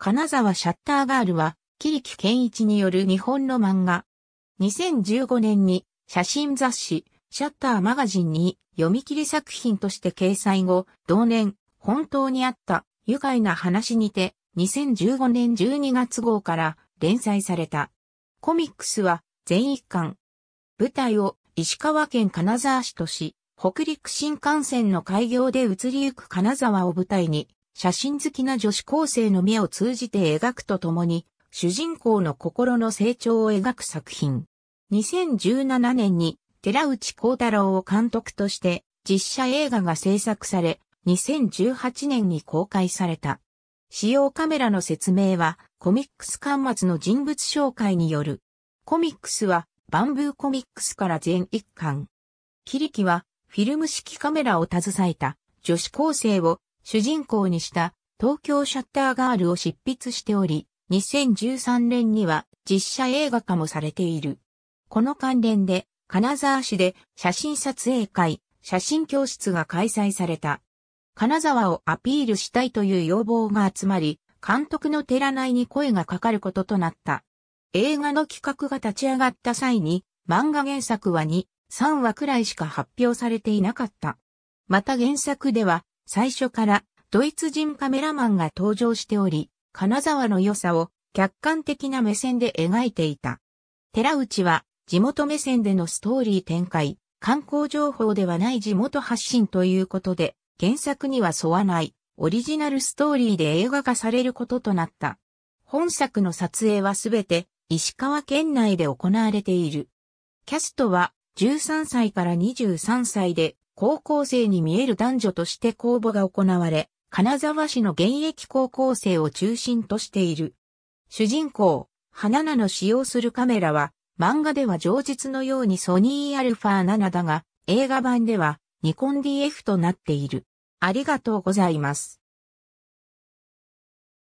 金沢シャッターガールは、桐木健一による日本の漫画。2015年に写真雑誌、シャッターマガジンに読み切り作品として掲載後、同年、本当にあった愉快な話にて、2015年12月号から連載された。コミックスは全一巻。舞台を石川県金沢市とし、北陸新幹線の開業で移りゆく金沢を舞台に、写真好きな女子高生の目を通じて描くとともに、主人公の心の成長を描く作品。2017年に寺内光太郎を監督として実写映画が制作され、2018年に公開された。使用カメラの説明はコミックス巻末の人物紹介による。コミックスはバンブーコミックスから全1巻。キリキはフィルム式カメラを携えた女子高生を主人公にした東京シャッターガールを執筆しており、2013年には実写映画化もされている。この関連で、金沢市で写真撮影会、写真教室が開催された。金沢をアピールしたいという要望が集まり、監督の寺内に声がかかることとなった。映画の企画が立ち上がった際に、漫画原作は2、3話くらいしか発表されていなかった。また原作では、最初からドイツ人カメラマンが登場しており、金沢の良さを客観的な目線で描いていた。寺内は地元目線でのストーリー展開、観光情報ではない地元発信ということで、原作には沿わないオリジナルストーリーで映画化されることとなった。本作の撮影はすべて石川県内で行われている。キャストは13歳から23歳で高校生に見える男女として公募が行われ、金沢市の現役高校生を中心としている。主人公、花菜の使用するカメラは、漫画では上日のようにソニーアルファ7だが、映画版ではニコン DF となっている。ありがとうございます。